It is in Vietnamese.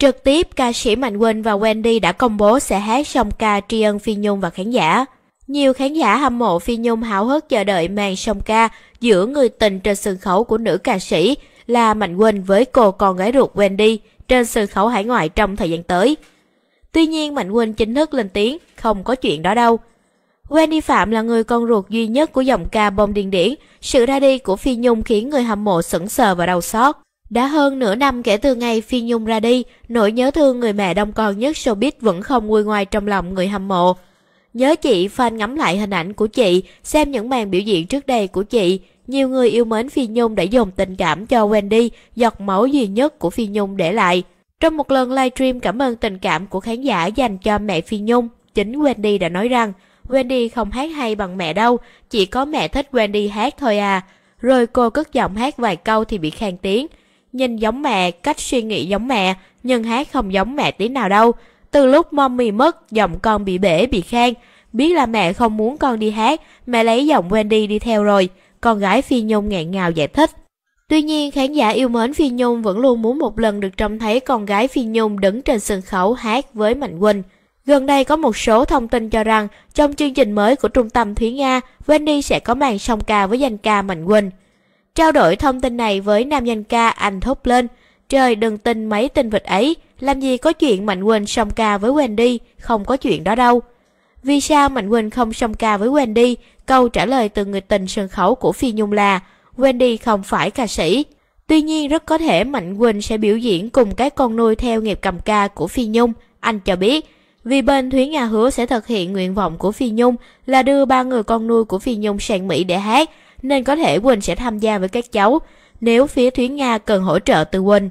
Trực tiếp, ca sĩ Mạnh Quỳnh và Wendy đã công bố sẽ hát song ca tri ân Phi Nhung và khán giả. Nhiều khán giả hâm mộ Phi Nhung háo hức chờ đợi màn song ca giữa người tình trên sân khấu của nữ ca sĩ là Mạnh Quỳnh với cô con gái ruột Wendy trên sân khấu hải ngoại trong thời gian tới. Tuy nhiên Mạnh Quỳnh chính thức lên tiếng, không có chuyện đó đâu. Wendy Phạm là người con ruột duy nhất của dòng ca bông điên điển, sự ra đi của Phi Nhung khiến người hâm mộ sững sờ và đau xót. Đã hơn nửa năm kể từ ngày Phi Nhung ra đi, nỗi nhớ thương người mẹ đông con nhất showbiz vẫn không nguôi ngoài trong lòng người hâm mộ. Nhớ chị, fan ngắm lại hình ảnh của chị, xem những màn biểu diễn trước đây của chị. Nhiều người yêu mến Phi Nhung đã dồn tình cảm cho Wendy, giọt máu duy nhất của Phi Nhung để lại. Trong một lần livestream cảm ơn tình cảm của khán giả dành cho mẹ Phi Nhung, chính Wendy đã nói rằng Wendy không hát hay bằng mẹ đâu, chỉ có mẹ thích Wendy hát thôi à. Rồi cô cất giọng hát vài câu thì bị khang tiếng nhìn giống mẹ, cách suy nghĩ giống mẹ, nhưng hát không giống mẹ tí nào đâu. Từ lúc mommy mất, giọng con bị bể, bị khan. Biết là mẹ không muốn con đi hát, mẹ lấy giọng Wendy đi theo rồi. Con gái Phi Nhung ngẹn ngào giải thích. Tuy nhiên, khán giả yêu mến Phi Nhung vẫn luôn muốn một lần được trông thấy con gái Phi Nhung đứng trên sân khấu hát với Mạnh Quỳnh. Gần đây có một số thông tin cho rằng trong chương trình mới của Trung tâm Thúy Nga, Wendy sẽ có màn song ca với danh ca Mạnh Quỳnh. Trao đổi thông tin này với nam danh ca anh thốt lên. Trời đừng tin mấy tin vịt ấy, làm gì có chuyện Mạnh Quỳnh song ca với Wendy, không có chuyện đó đâu. Vì sao Mạnh Quỳnh không song ca với Wendy? Câu trả lời từ người tình sân khấu của Phi Nhung là Wendy không phải ca sĩ. Tuy nhiên rất có thể Mạnh Quỳnh sẽ biểu diễn cùng các con nuôi theo nghiệp cầm ca của Phi Nhung. Anh cho biết, vì bên Thúy Nga hứa sẽ thực hiện nguyện vọng của Phi Nhung là đưa ba người con nuôi của Phi Nhung sang Mỹ để hát – nên có thể Quỳnh sẽ tham gia với các cháu nếu phía Thúy Nga cần hỗ trợ từ Quỳnh.